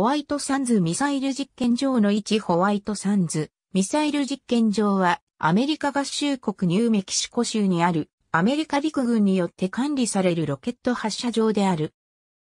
ホワイトサンズミサイル実験場の置ホワイトサンズミサイル実験場はアメリカ合衆国ニューメキシコ州にあるアメリカ陸軍によって管理されるロケット発射場である。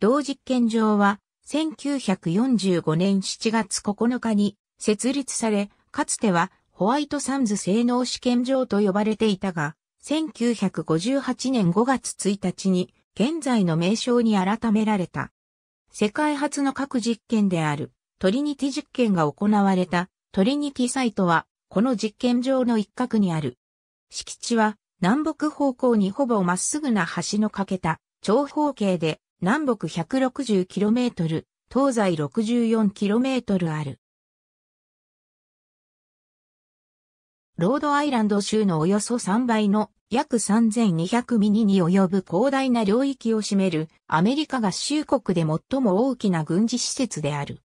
同実験場は1945年7月9日に設立され、かつてはホワイトサンズ性能試験場と呼ばれていたが、1958年5月1日に現在の名称に改められた。世界初の核実験であるトリニティ実験が行われたトリニティサイトはこの実験場の一角にある。敷地は南北方向にほぼまっすぐな橋の架けた長方形で南北 160km、東西 64km ある。ロードアイランド州のおよそ3倍の約3200ミニに及ぶ広大な領域を占めるアメリカ合衆国で最も大きな軍事施設である。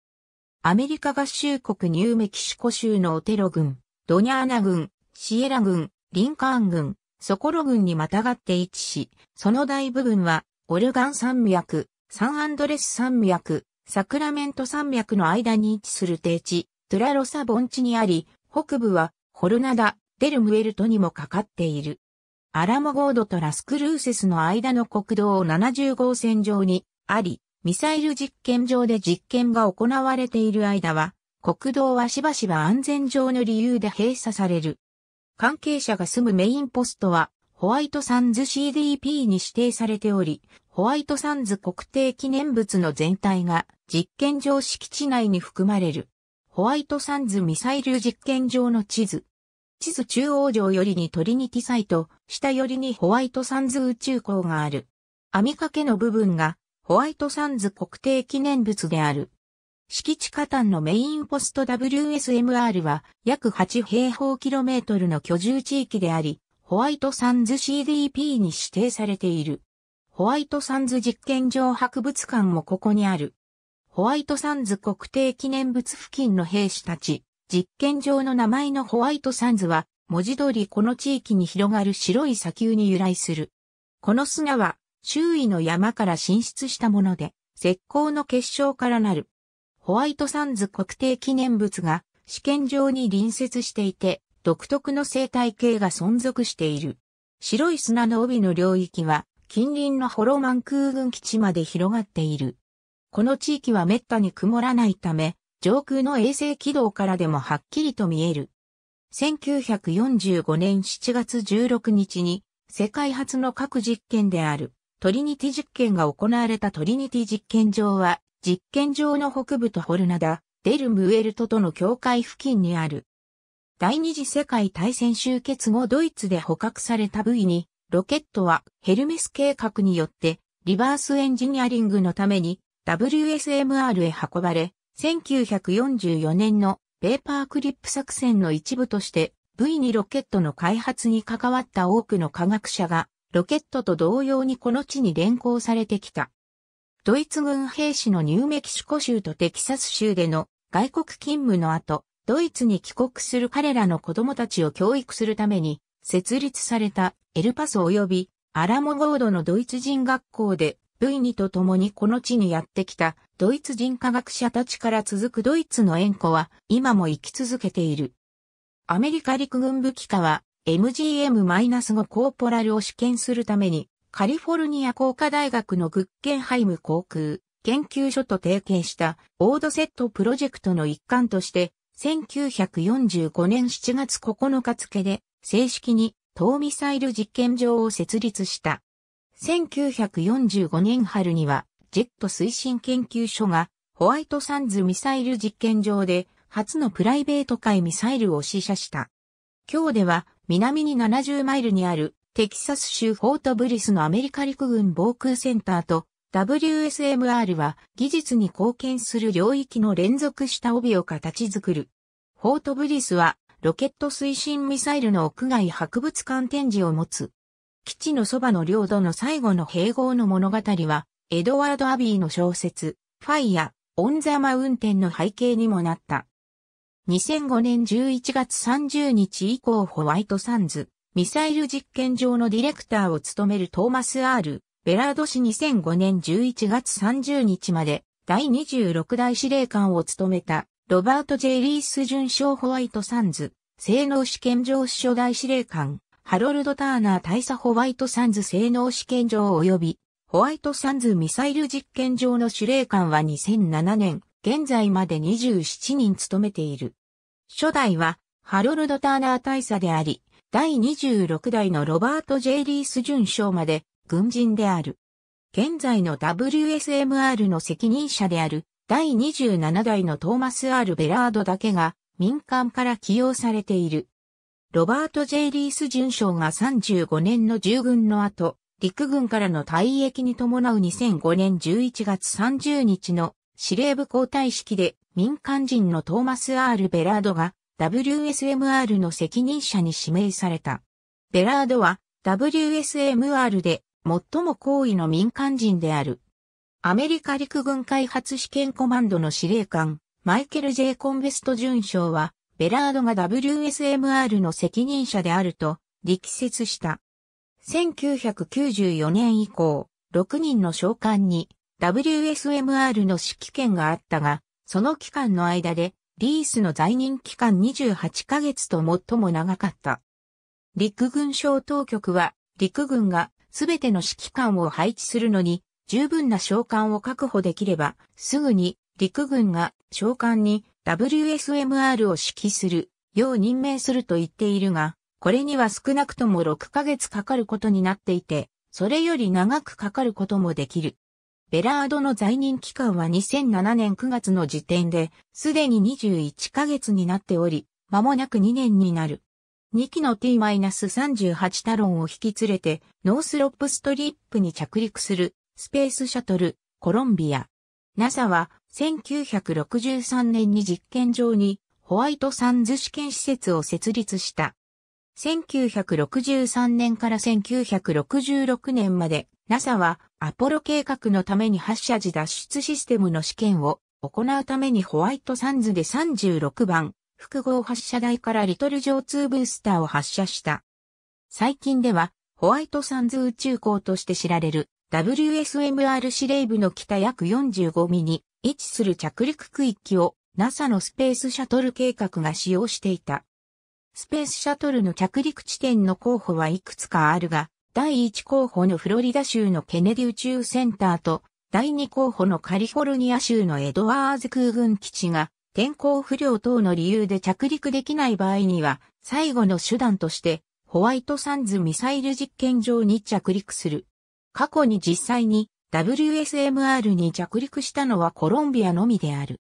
アメリカ合衆国ニューメキシコ州のオテロ軍、ドニャーナ軍、シエラ軍、リンカーン軍、ソコロ軍にまたがって位置し、その大部分はオルガン山脈、サンアンドレス山脈、サクラメント山脈の間に位置する低地、トゥラロサ盆地にあり、北部はホルナダ、デルムエルトにもかかっている。アラモゴードとラスクルーセスの間の国道70号線上にあり、ミサイル実験場で実験が行われている間は、国道はしばしば安全上の理由で閉鎖される。関係者が住むメインポストは、ホワイトサンズ CDP に指定されており、ホワイトサンズ国定記念物の全体が実験場敷地内に含まれる。ホワイトサンズミサイル実験場の地図。地図中央上よりにトリニティサイト、下よりにホワイトサンズ宇宙港がある。網掛けの部分がホワイトサンズ国定記念物である。敷地下端のメインポスト WSMR は約8平方キロメートルの居住地域であり、ホワイトサンズ CDP に指定されている。ホワイトサンズ実験場博物館もここにある。ホワイトサンズ国定記念物付近の兵士たち、実験場の名前のホワイトサンズは、文字通りこの地域に広がる白い砂丘に由来する。この砂は、周囲の山から進出したもので、石膏の結晶からなる。ホワイトサンズ国定記念物が試験場に隣接していて、独特の生態系が存続している。白い砂の帯の領域は、近隣のホロマン空軍基地まで広がっている。この地域は滅多に曇らないため、上空の衛星軌道からでもはっきりと見える。1945年7月16日に、世界初の核実験である、トリニティ実験が行われたトリニティ実験場は、実験場の北部とホルナダ、デルムウェルトとの境界付近にある。第二次世界大戦終結後ドイツで捕獲された部位に、ロケットはヘルメス計画によってリバースエンジニアリングのために WSMR へ運ばれ、1944年のペーパークリップ作戦の一部として V2 ロケットの開発に関わった多くの科学者がロケットと同様にこの地に連行されてきた。ドイツ軍兵士のニューメキシコ州とテキサス州での外国勤務の後、ドイツに帰国する彼らの子供たちを教育するために設立されたエルパソ及びアラモゴードのドイツ人学校でブイニと共にこの地にやってきたドイツ人科学者たちから続くドイツの縁故は今も生き続けている。アメリカ陸軍武器化は MGM-5 コーポラルを試験するためにカリフォルニア工科大学のグッケンハイム航空研究所と提携したオードセットプロジェクトの一環として1945年7月9日付で正式に当ミサイル実験場を設立した。1945年春には、ジェット推進研究所が、ホワイトサンズミサイル実験場で、初のプライベート海ミサイルを試射した。今日では、南に70マイルにある、テキサス州フォートブリスのアメリカ陸軍防空センターと、WSMR は技術に貢献する領域の連続した帯を形作る。フォートブリスはロケット推進ミサイルの屋外博物館展示を持つ基地のそばの領土の最後の併合の物語は、エドワード・アビーの小説、ファイヤオン・ザ・マウンテンの背景にもなった。2005年11月30日以降ホワイトサンズ、ミサイル実験場のディレクターを務めるトーマス・アール、ベラード氏2005年11月30日まで、第26代司令官を務めた、ロバート・ジェイリース准将ホワイトサンズ、性能試験場首相代司令官、ハロルド・ターナー大佐ホワイトサンズ性能試験場及びホワイトサンズミサイル実験場の司令官は2007年、現在まで27人務めている。初代はハロルド・ターナー大佐であり、第26代のロバート・ジェイリース准将まで軍人である。現在の WSMR の責任者である第27代のトーマス・アール・ベラードだけが民間から起用されている。ロバート・ジェイ・リース准将が35年の従軍の後、陸軍からの退役に伴う2005年11月30日の司令部交代式で民間人のトーマス・アール・ベラードが WSMR の責任者に指名された。ベラードは WSMR で最も高位の民間人である。アメリカ陸軍開発試験コマンドの司令官、マイケル・ジェイ・コンベスト准将は、ベラードが WSMR の責任者であると力説した。1994年以降、6人の召喚に WSMR の指揮権があったが、その期間の間でリースの在任期間28ヶ月と最も長かった。陸軍省当局は陸軍がすべての指揮官を配置するのに十分な召喚を確保できればすぐに陸軍が召喚に WSMR を指揮するよう任命すると言っているが、これには少なくとも6ヶ月かかることになっていて、それより長くかかることもできる。ベラードの在任期間は2007年9月の時点で、すでに21ヶ月になっており、間もなく2年になる。2機の T-38 タロンを引き連れて、ノースロップストリップに着陸する、スペースシャトル、コロンビア。NASA は1963年に実験場にホワイトサンズ試験施設を設立した。1963年から1966年まで NASA はアポロ計画のために発射時脱出システムの試験を行うためにホワイトサンズで36番複合発射台からリトル上2ブースターを発射した。最近ではホワイトサンズ宇宙港として知られる WSMR 司令部の北約45ミに位置する着陸区域を NASA のスペースシャトル計画が使用していた。スペースシャトルの着陸地点の候補はいくつかあるが、第1候補のフロリダ州のケネディ宇宙センターと、第2候補のカリフォルニア州のエドワーズ空軍基地が、天候不良等の理由で着陸できない場合には、最後の手段として、ホワイトサンズミサイル実験場に着陸する。過去に実際に WSMR に着陸したのはコロンビアのみである。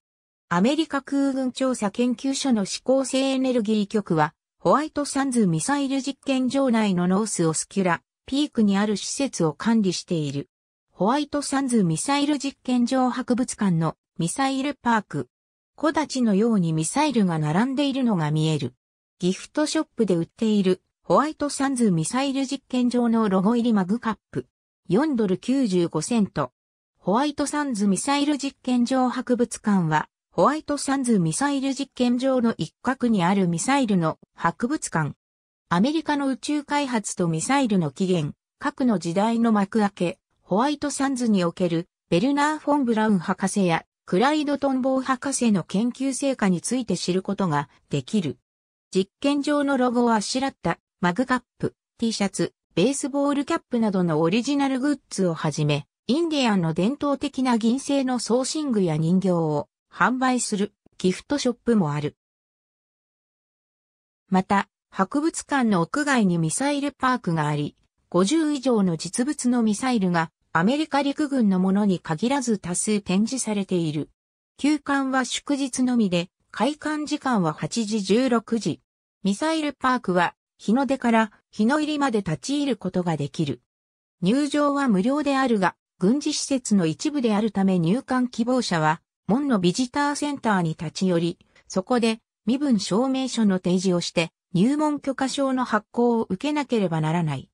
アメリカ空軍調査研究所の指向性エネルギー局は、ホワイトサンズミサイル実験場内のノースオスキュラ、ピークにある施設を管理している。ホワイトサンズミサイル実験場博物館のミサイルパーク。小立のようにミサイルが並んでいるのが見える。ギフトショップで売っているホワイトサンズミサイル実験場のロゴ入りマグカップ。4ドル95セント。ホワイトサンズミサイル実験場博物館は、ホワイトサンズミサイル実験場の一角にあるミサイルの博物館。アメリカの宇宙開発とミサイルの起源、核の時代の幕開け、ホワイトサンズにおけるベルナー・フォン・ブラウン博士やクライド・トンボー博士の研究成果について知ることができる。実験場のロゴをあしらったマグカップ、T シャツ、ベースボールキャップなどのオリジナルグッズをはじめ、インディアンの伝統的な銀製の装身具や人形を販売するギフトショップもある。また、博物館の屋外にミサイルパークがあり、50以上の実物のミサイルがアメリカ陸軍のものに限らず多数展示されている。休館は祝日のみで、開館時間は8時16時。ミサイルパークは日の出から日の入りまで立ち入ることができる。入場は無料であるが、軍事施設の一部であるため入管希望者は、門のビジターセンターに立ち寄り、そこで身分証明書の提示をして、入門許可証の発行を受けなければならない。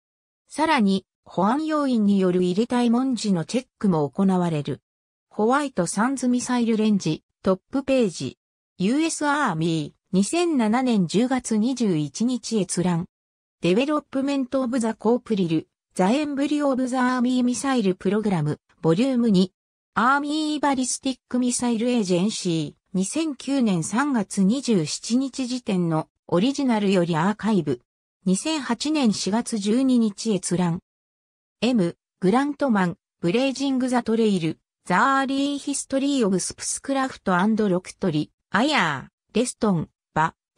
さらに、保安要員による入れたい文字のチェックも行われる。ホワイトサンズミサイルレンジ、トップページ。US a r m 2007年10月21日閲覧。デベロップメント・オブ・ザ・コープリル、ザ・エンブリオ・オブ・ザ・アーミー・ミサイル・プログラム、ボリューム2。アーミー・バリスティック・ミサイル・エージェンシー、2009年3月27日時点のオリジナルよりアーカイブ。2008年4月12日閲覧。M、グラントマン、ブレイジング・ザ・トレイル、ザ・アーリー・ヒストリー・オブ・スプスクラフト・ロクトリ、アヤー、レストン、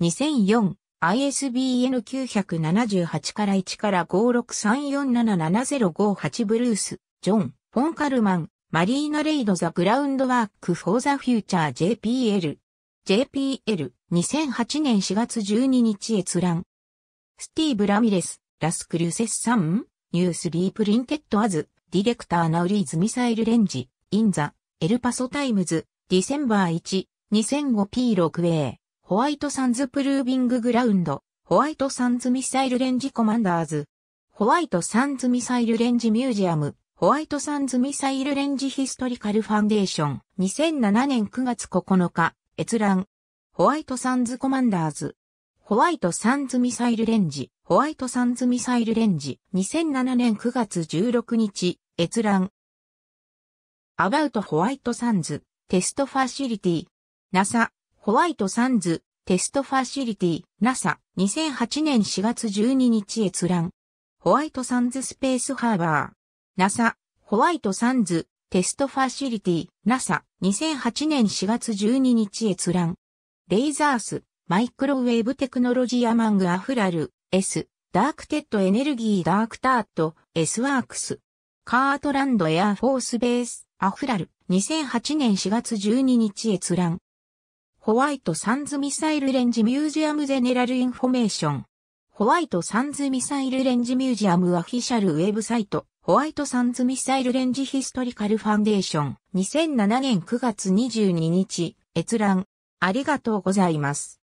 2004 ISBN 978から1から563477058ブルース、ジョン、フォンカルマン、マリーナ・レイド・ザ・グラウンドワーク・フォー・ザ・フューチャー JPL。JPL、2008年4月12日閲覧。スティーブ・ラミレス、ラスクルセスサン、ニュースリープリンテッド・アズ、ディレクター・ナウリーズ・ミサイル・レンジ、インザ、エルパソ・タイムズ、ディセンバー1、2005P6A。ホワイトサンズプルービンググラウンド、ホワイトサンズミサイルレンジコマンダーズ、ホワイトサンズミサイルレンジミュージアム、ホワイトサンズミサイルレンジヒストリカルファンデーション、2007年9月9日、閲覧、ホワイトサンズコマンダーズ、ホワイトサンズミサイルレンジ、ホワイトサンズミサイルレンジ、2007年9月16日、閲覧。アバウトホワイトサンズ、テストファシリティ、NASA ホワイトサンズ、テストファシリティ、NASA、2008年4月12日閲覧。ホワイトサンズスペースハーバー。NASA、ホワイトサンズ、テストファシリティ、NASA、2008年4月12日閲覧。レイザース、マイクロウェーブテクノロジーアマングアフラル、S、ダークテッドエネルギーダークターット、S ワークス。カートランドエアフォースベース、アフラル、2008年4月12日閲覧。ホワイト・サンズ・ミサイル・レンジ・ミュージアム・ゼネラル・インフォメーション。ホワイト・サンズ・ミサイル・レンジ・ミュージアム・アフィシャル・ウェブサイト。ホワイト・サンズ・ミサイル・レンジ・ヒストリカル・ファンデーション。2007年9月22日、閲覧。ありがとうございます。